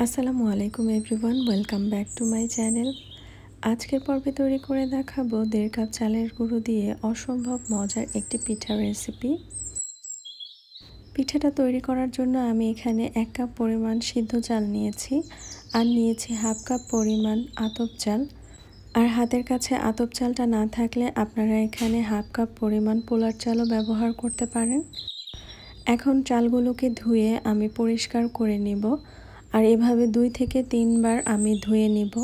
আসসালামু আলাইকুম everyone welcome back to my channel আজকের পর্বে তৈরি করে দেখাবো দেড় কাপ চালের গুঁড়ো দিয়ে অসম্ভব মজার একটি পিঠা রেসিপি পিঠাটা তৈরি করার জন্য আমি এখানে এক কাপ পরিমাণ সিদ্ধ চাল নিয়েছি আর নিয়েছি হাফ কাপ পরিমাণ আতপ চাল আর হাতের কাছে আতপ চালটা না থাকলে আপনারা এখানে হাফ কাপ পরিমাণ পোলার চালও ব্যবহার করতে পারেন এখন চালগুলোকে ধুয়ে আমি পরিষ্কার করে নেব আর এভাবে দুই থেকে তিনবার আমি ধুয়ে নেব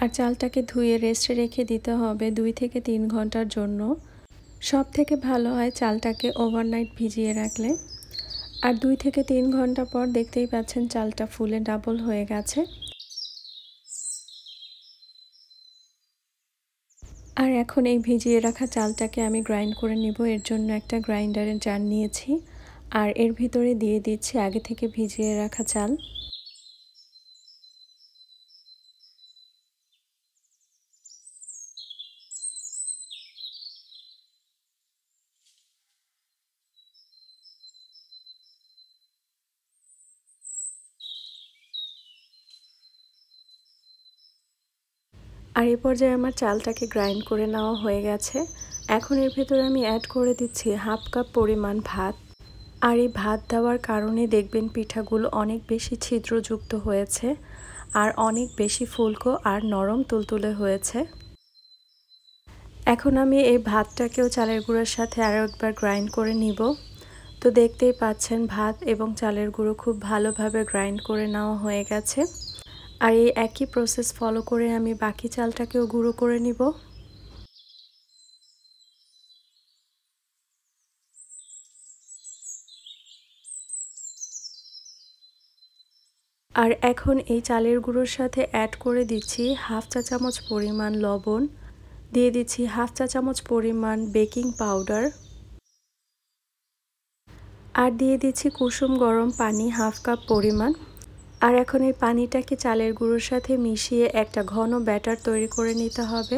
আর চালটাকে ধুয়ে রেস্টে রেখে দিতে হবে দুই থেকে তিন ঘন্টার জন্য সব থেকে ভালো হয় চালটাকে ওভারনাইট ভিজিয়ে রাখলে আর দুই থেকে তিন ঘন্টা পর দেখতেই পাচ্ছেন চালটা ফুলে ডাবল হয়ে গেছে আর এখন এই ভিজিয়ে রাখা চালটাকে আমি গ্রাইন্ড করে নেব এর জন্য একটা গ্রাইন্ডারের জার নিয়েছি আর এর ভিতরে দিয়ে দিচ্ছি আগে থেকে ভিজিয়ে রাখা চাল আর এই পর্যায়ে আমার চালটাকে গ্রাইন্ড করে নেওয়া হয়ে গেছে এখন এর ভেতরে আমি অ্যাড করে দিচ্ছি হাফ কাপ পরিমাণ ভাত আর এই ভাত দেওয়ার কারণে দেখবেন পিঠাগুলো অনেক বেশি ছিদ্রযুক্ত হয়েছে আর অনেক বেশি ফুলকো আর নরম তুলতুলে হয়েছে এখন আমি এই ভাতটাকেও চালের গুঁড়োর সাথে আরও একবার গ্রাইন্ড করে নিব তো দেখতেই পাচ্ছেন ভাত এবং চালের গুঁড়ো খুব ভালোভাবে গ্রাইন্ড করে নেওয়া হয়ে গেছে আর এই একই প্রসেস ফলো করে আমি বাকি চালটাকেও গুঁড়ো করে নিব আর এখন এই চালের গুঁড়োর সাথে অ্যাড করে দিচ্ছি হাফ চা চামচ পরিমাণ লবণ দিয়ে দিচ্ছি হাফ চা চামচ পরিমাণ বেকিং পাউডার আর দিয়ে দিচ্ছি কুসুম গরম পানি হাফ কাপ পরিমাণ আর এখন এই পানিটাকে চালের গুঁড়োর সাথে মিশিয়ে একটা ঘন ব্যাটার তৈরি করে নিতে হবে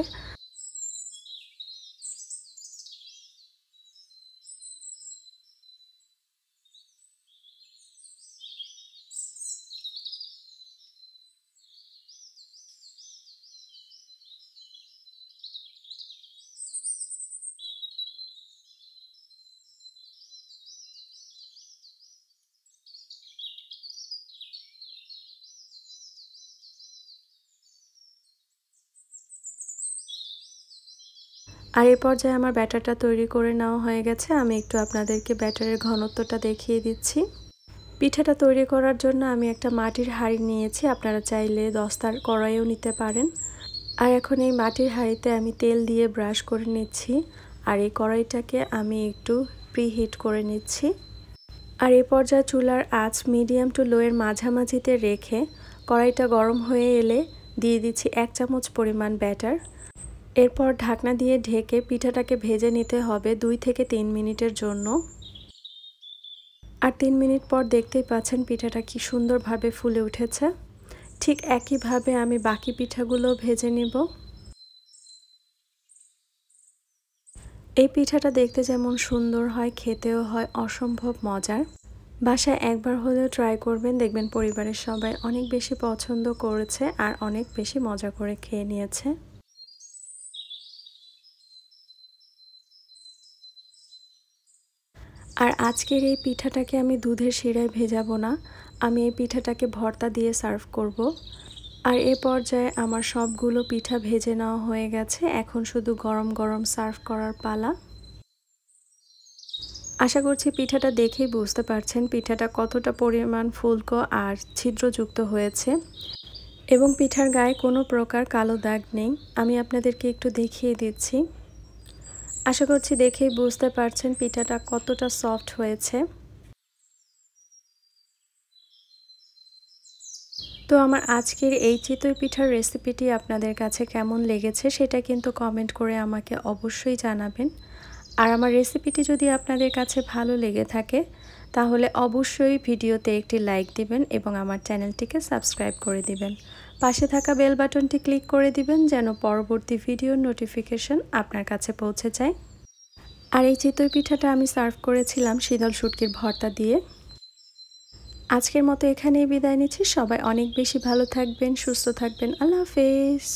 আর এই পর্যায়ে আমার ব্যাটারটা তৈরি করে নেওয়া হয়ে গেছে আমি একটু আপনাদেরকে ব্যাটারের ঘনত্বটা দেখিয়ে দিচ্ছি পিঠাটা তৈরি করার জন্য আমি একটা মাটির হাঁড়ি নিয়েছি আপনারা চাইলে দস্তার কড়াইও নিতে পারেন আর এখন এই মাটির হাঁড়িতে আমি তেল দিয়ে ব্রাশ করে নিচ্ছি আর এই কড়াইটাকে আমি একটু প্রিহিট করে নিচ্ছি আর এ পর্যায়ে চুলার আঁচ মিডিয়াম টু লোয়ের মাঝামাঝিতে রেখে কড়াইটা গরম হয়ে এলে দিয়ে দিচ্ছি এক চামচ পরিমাণ ব্যাটার এরপর ঢাকনা দিয়ে ঢেকে পিঠাটাকে ভেজে নিতে হবে দুই থেকে তিন মিনিটের জন্য আর তিন মিনিট পর দেখতেই পাচ্ছেন পিঠাটা কি সুন্দরভাবে ফুলে উঠেছে ঠিক একইভাবে আমি বাকি পিঠাগুলো ভেজে নেব এই পিঠাটা দেখতে যেমন সুন্দর হয় খেতেও হয় অসম্ভব মজার বাসায় একবার হলেও ট্রাই করবেন দেখবেন পরিবারের সবাই অনেক বেশি পছন্দ করেছে আর অনেক বেশি মজা করে খেয়ে নিয়েছে আর আজকের এই পিঠাটাকে আমি দুধের শিরায় ভেজাবো না আমি এই পিঠাটাকে ভর্তা দিয়ে সার্ভ করব। আর এ পর্যায়ে আমার সবগুলো পিঠা ভেজে নেওয়া হয়ে গেছে এখন শুধু গরম গরম সার্ভ করার পালা আশা করছি পিঠাটা দেখেই বুঝতে পারছেন পিঠাটা কতটা পরিমাণ ফুলকো আর ছিদ্রযুক্ত হয়েছে এবং পিঠার গায়ে কোনো প্রকার কালো দাগ নেই আমি আপনাদেরকে একটু দেখিয়ে দিচ্ছি আশা করছি দেখেই বুঝতে পারছেন পিঠাটা কতটা সফট হয়েছে তো আমার আজকের এই চিতই পিঠার রেসিপিটি আপনাদের কাছে কেমন লেগেছে সেটা কিন্তু কমেন্ট করে আমাকে অবশ্যই জানাবেন আর আমার রেসিপিটি যদি আপনাদের কাছে ভালো লেগে থাকে তাহলে অবশ্যই ভিডিওতে একটি লাইক দিবেন এবং আমার চ্যানেলটিকে সাবস্ক্রাইব করে দিবেন পাশে থাকা বেল বাটনটি ক্লিক করে দিবেন যেন পরবর্তী ভিডিওর নোটিফিকেশন আপনার কাছে পৌঁছে যায় আর এই চিতই পিঠাটা আমি সার্ভ করেছিলাম শীতল শুটকির ভর্তা দিয়ে আজকের মতো এখানেই বিদায় নিচ্ছি সবাই অনেক বেশি ভালো থাকবেন সুস্থ থাকবেন আল্লাহ হাফেজ